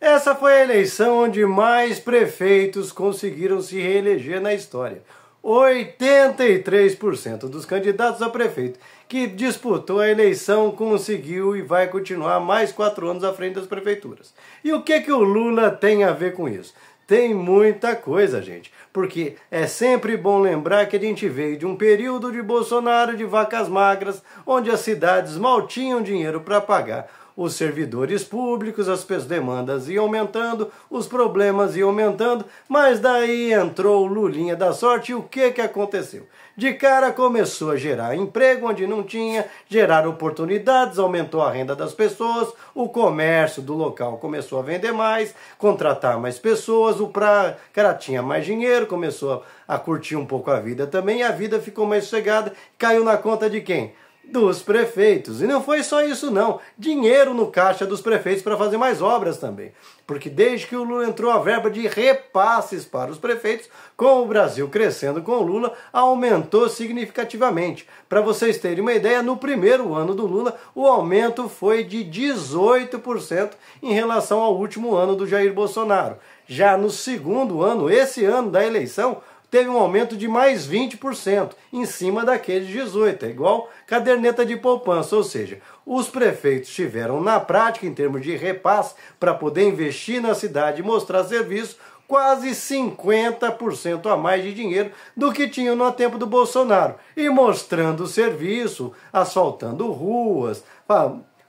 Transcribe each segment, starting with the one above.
Essa foi a eleição onde mais prefeitos conseguiram se reeleger na história. 83% dos candidatos a prefeito que disputou a eleição conseguiu e vai continuar mais quatro anos à frente das prefeituras. E o que, que o Lula tem a ver com isso? Tem muita coisa, gente, porque é sempre bom lembrar que a gente veio de um período de Bolsonaro de vacas magras, onde as cidades mal tinham dinheiro para pagar os servidores públicos, as demandas iam aumentando, os problemas iam aumentando, mas daí entrou o Lulinha da sorte e o que, que aconteceu? De cara começou a gerar emprego onde não tinha, gerar oportunidades, aumentou a renda das pessoas, o comércio do local começou a vender mais, contratar mais pessoas, o pra... cara tinha mais dinheiro, começou a curtir um pouco a vida também, a vida ficou mais sossegada, caiu na conta de quem? dos prefeitos. E não foi só isso não, dinheiro no caixa dos prefeitos para fazer mais obras também. Porque desde que o Lula entrou a verba de repasses para os prefeitos, com o Brasil crescendo com o Lula, aumentou significativamente. Para vocês terem uma ideia, no primeiro ano do Lula, o aumento foi de 18% em relação ao último ano do Jair Bolsonaro. Já no segundo ano, esse ano da eleição, teve um aumento de mais 20% em cima daqueles 18, é igual caderneta de poupança, ou seja, os prefeitos tiveram na prática em termos de repasse para poder investir na cidade e mostrar serviço quase 50% a mais de dinheiro do que tinham no tempo do Bolsonaro. E mostrando serviço, asfaltando ruas,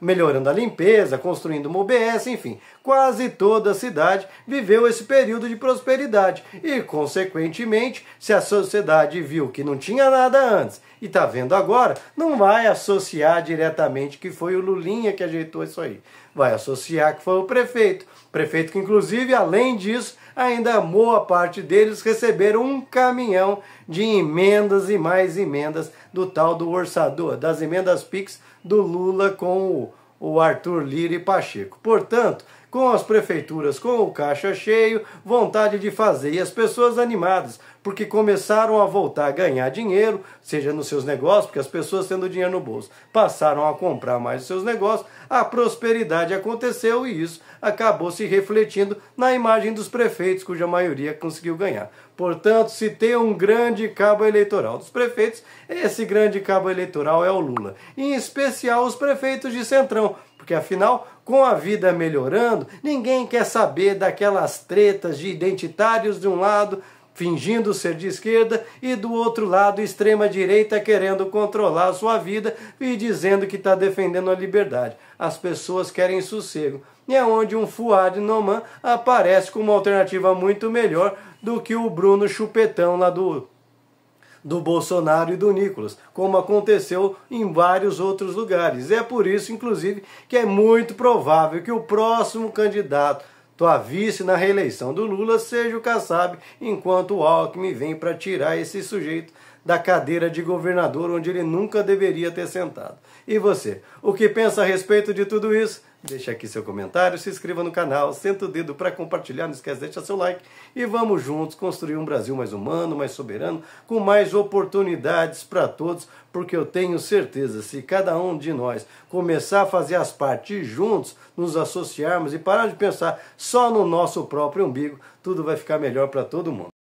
melhorando a limpeza, construindo uma OBS, enfim. Quase toda a cidade viveu esse período de prosperidade e, consequentemente, se a sociedade viu que não tinha nada antes e está vendo agora, não vai associar diretamente que foi o Lulinha que ajeitou isso aí. Vai associar que foi o prefeito. Prefeito que, inclusive, além disso, ainda boa parte deles receberam um caminhão de emendas e mais emendas do tal do orçador, das emendas PIX do Lula com o, o Arthur Lira e Pacheco. Portanto, com as prefeituras com o caixa cheio, vontade de fazer e as pessoas animadas, porque começaram a voltar a ganhar dinheiro, seja nos seus negócios, porque as pessoas tendo dinheiro no bolso passaram a comprar mais os seus negócios, a prosperidade aconteceu e isso acabou se refletindo na imagem dos prefeitos, cuja maioria conseguiu ganhar. Portanto, se tem um grande cabo eleitoral dos prefeitos, esse grande cabo eleitoral é o Lula, em especial os prefeitos de Centrão, porque afinal, com a vida melhorando, ninguém quer saber daquelas tretas de identitários de um lado fingindo ser de esquerda e do outro lado extrema direita querendo controlar a sua vida e dizendo que está defendendo a liberdade. As pessoas querem sossego. E é onde um Fuad Noman aparece como uma alternativa muito melhor do que o Bruno Chupetão lá do do Bolsonaro e do Nicolas, como aconteceu em vários outros lugares. É por isso, inclusive, que é muito provável que o próximo candidato a vice na reeleição do Lula seja o Kassab, enquanto o Alckmin vem para tirar esse sujeito da cadeira de governador onde ele nunca deveria ter sentado. E você, o que pensa a respeito de tudo isso? Deixe aqui seu comentário, se inscreva no canal, senta o dedo para compartilhar, não esquece de deixar seu like e vamos juntos construir um Brasil mais humano, mais soberano, com mais oportunidades para todos, porque eu tenho certeza, se cada um de nós começar a fazer as partes juntos, nos associarmos e parar de pensar só no nosso próprio umbigo, tudo vai ficar melhor para todo mundo.